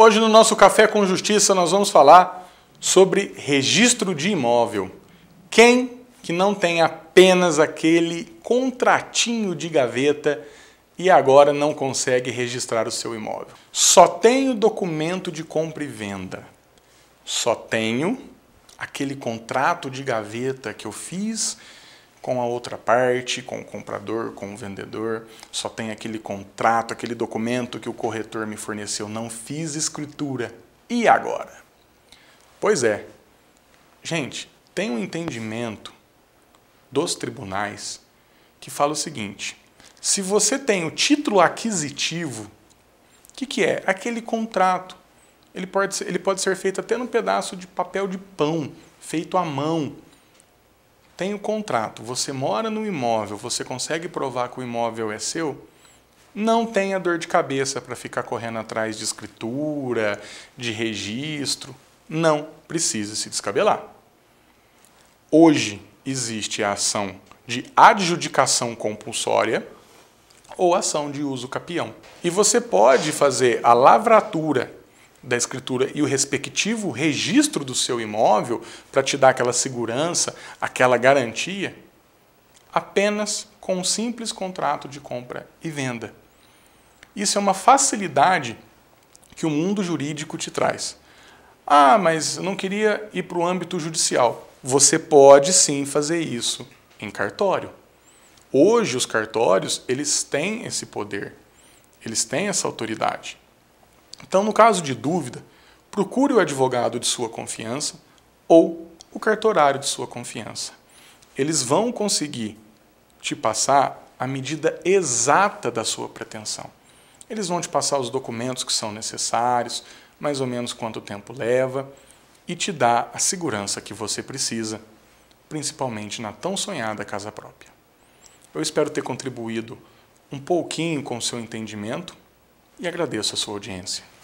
Hoje no nosso Café com Justiça nós vamos falar sobre registro de imóvel. Quem que não tem apenas aquele contratinho de gaveta e agora não consegue registrar o seu imóvel? Só tenho documento de compra e venda. Só tenho aquele contrato de gaveta que eu fiz com a outra parte, com o comprador, com o vendedor. Só tem aquele contrato, aquele documento que o corretor me forneceu. Não fiz escritura. E agora? Pois é. Gente, tem um entendimento dos tribunais que fala o seguinte: se você tem o título aquisitivo, o que, que é? Aquele contrato. Ele pode, ser, ele pode ser feito até num pedaço de papel de pão, feito à mão tem o contrato, você mora no imóvel, você consegue provar que o imóvel é seu, não tenha dor de cabeça para ficar correndo atrás de escritura, de registro. Não precisa se descabelar. Hoje existe a ação de adjudicação compulsória ou ação de uso capião. E você pode fazer a lavratura da escritura e o respectivo registro do seu imóvel para te dar aquela segurança, aquela garantia, apenas com um simples contrato de compra e venda. Isso é uma facilidade que o mundo jurídico te traz. Ah, mas eu não queria ir para o âmbito judicial. Você pode sim fazer isso em cartório. Hoje os cartórios, eles têm esse poder. Eles têm essa autoridade. Então, no caso de dúvida, procure o advogado de sua confiança ou o cartorário de sua confiança. Eles vão conseguir te passar a medida exata da sua pretensão. Eles vão te passar os documentos que são necessários, mais ou menos quanto tempo leva e te dá a segurança que você precisa, principalmente na tão sonhada casa própria. Eu espero ter contribuído um pouquinho com o seu entendimento e agradeço a sua audiência.